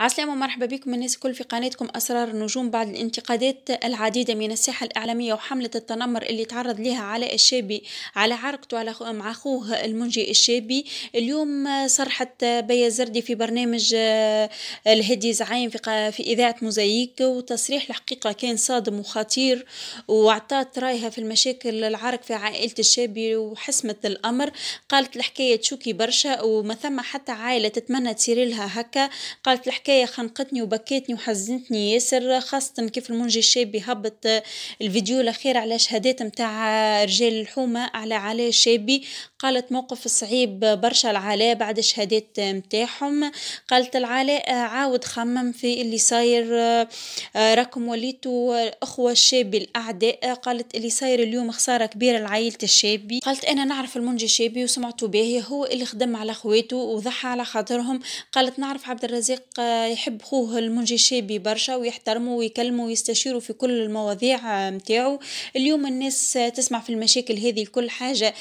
عسلامة ومرحبا بكم الناس الكل في قناتكم أسرار النجوم بعد الانتقادات العديدة من الساحة الإعلامية وحملة التنمر اللي تعرض لها علاء الشابي على عرقته على مع أخوه المنجي الشابي اليوم صرحت بيا زردي في برنامج آه، الهدي زعيم في, في إذاعة موزايك وتصريح الحقيقة كان صادم وخطير وعطات رايها في المشاكل العرق في عائلة الشابي وحسمة الأمر قالت الحكاية تشوكي برشا وما ثم حتى عائلة تتمنى تصير لها هكا قالت الحكاية الحكاية خنقتني وبكيتني وحزنتني ياسر خاصة كيف المنجي الشابي هبط الفيديو الأخير على شهادات متاع رجال الحومة على علاء الشابي قالت موقف صعيب برشا العلاء بعد شهادات متاعهم قالت العلاء عاود خمم في اللي صاير راكم وليتوا أخوة الشابي الأعداء قالت اللي صاير اليوم خسارة كبيرة لعائلة الشابي قالت أنا نعرف المنجي الشابي وسمعته به هو اللي خدم على خواتو وضحى على خاطرهم قالت نعرف عبد الرزاق يحب خوه المنجي شابي برشا ويحترمه ويكلمه ويستشيره في كل المواضيع آه، متاعو اليوم الناس آه، تسمع في المشاكل هذه كل حاجة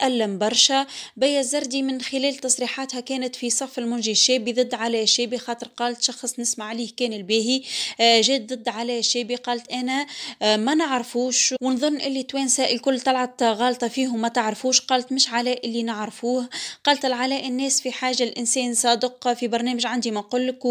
تألم برشا بيا الزردي من خلال تصريحاتها كانت في صف المنجي الشابي ضد علي الشابي خاطر قالت شخص نسمع عليه كان الباهي آه، جات ضد علي الشابي قالت أنا ما نعرفوش ونظن اللي توانسة الكل طلعت غالطة فيه وما تعرفوش قالت مش على اللي نعرفوه قالت العلاء الناس في حاجة الإنسان صادق في برنامج عندي ما نقولك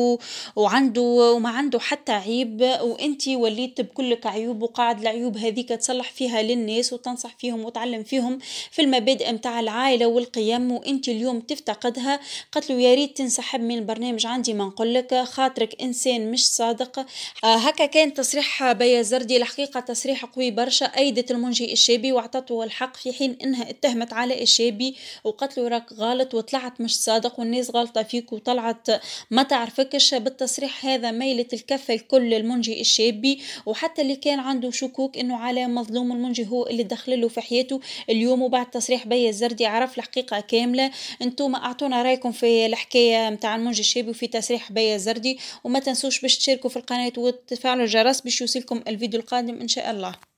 وعنده وما عنده حتى عيب وانت وليت بكلك عيوب وقاعد العيوب هذيك تصلح فيها للناس وتنصح فيهم وتعلم فيهم في المبادئ متاع العائلة والقيم وانت اليوم تفتقدها قلت له يا ريت تنسحب من البرنامج عندي ما نقولك خاطرك انسان مش صادق آه، هكا كان تصريح بيا زردي الحقيقة تصريح قوي برشا ايدت المنجي الشابي واعطته الحق في حين انها اتهمت على الشابي وقالت له راك غلط وطلعت مش صادق والناس غلطة فيك وطلعت ما تعرفك بركش بالتصريح هذا ميلة الكفة لكل المنجي الشابي وحتى اللي كان عنده شكوك انه على مظلوم المنجي هو اللي دخل له في حياته اليوم وبعد تصريح بيا الزردي عرف الحقيقه كامله انتم اعطونا رايكم في الحكايه متاع المنجي الشابي وفي تصريح بيا الزردي وما تنسوش باش تشاركوا في القناه وتفعلوا الجرس باش يوصلكم الفيديو القادم ان شاء الله